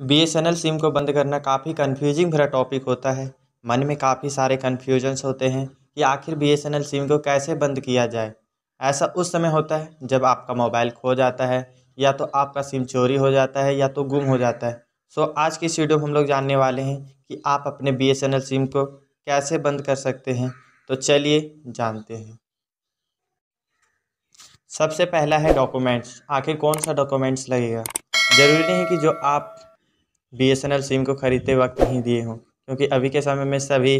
B S N L sim को बंद करना काफ़ी कन्फ्यूजिंग भरा टॉपिक होता है मन में काफ़ी सारे कन्फ्यूजन्स होते हैं कि आखिर B S N L sim को कैसे बंद किया जाए ऐसा उस समय होता है जब आपका मोबाइल खो जाता है या तो आपका सिम चोरी हो जाता है या तो गुम हो जाता है सो आज की इस वीडियो में हम लोग जानने वाले हैं कि आप अपने B S N L sim को कैसे बंद कर सकते हैं तो चलिए जानते हैं सबसे पहला है डॉक्यूमेंट्स आखिर कौन सा डॉक्यूमेंट्स लगेगा ज़रूरी नहीं कि जो आप B S N L sim को ख़रीदते वक्त ही दिए हों क्योंकि अभी के समय में सभी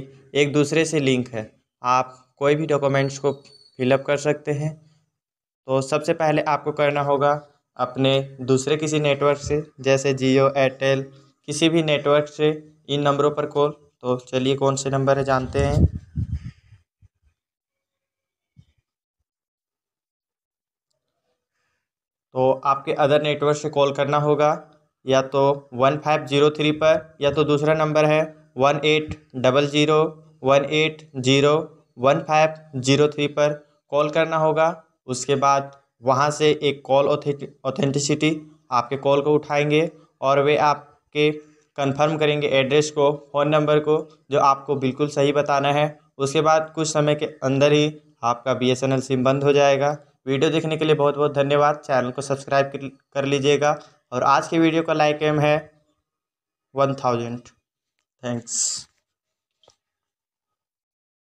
एक दूसरे से लिंक है आप कोई भी डॉक्यूमेंट्स को फिलअप कर सकते हैं तो सबसे पहले आपको करना होगा अपने दूसरे किसी नेटवर्क से जैसे जियो एयरटेल किसी भी नेटवर्क से इन नंबरों पर कॉल तो चलिए कौन से नंबर है जानते हैं तो आपके अदर नेटवर्क से कॉल करना होगा या तो वन फाइव जीरो थ्री पर या तो दूसरा नंबर है one eight double zero one eight zero one five zero three पर कॉल करना होगा उसके बाद वहाँ से एक कॉल ऑथेंटिसिटी आपके कॉल को उठाएंगे और वे आपके कंफर्म करेंगे एड्रेस को फ़ोन नंबर को जो आपको बिल्कुल सही बताना है उसके बाद कुछ समय के अंदर ही आपका बी सिम बंद हो जाएगा वीडियो देखने के लिए बहुत बहुत धन्यवाद चैनल को सब्सक्राइब कर लीजिएगा और आज की वीडियो का लाइक एम है वन थाउजेंड थैंक्स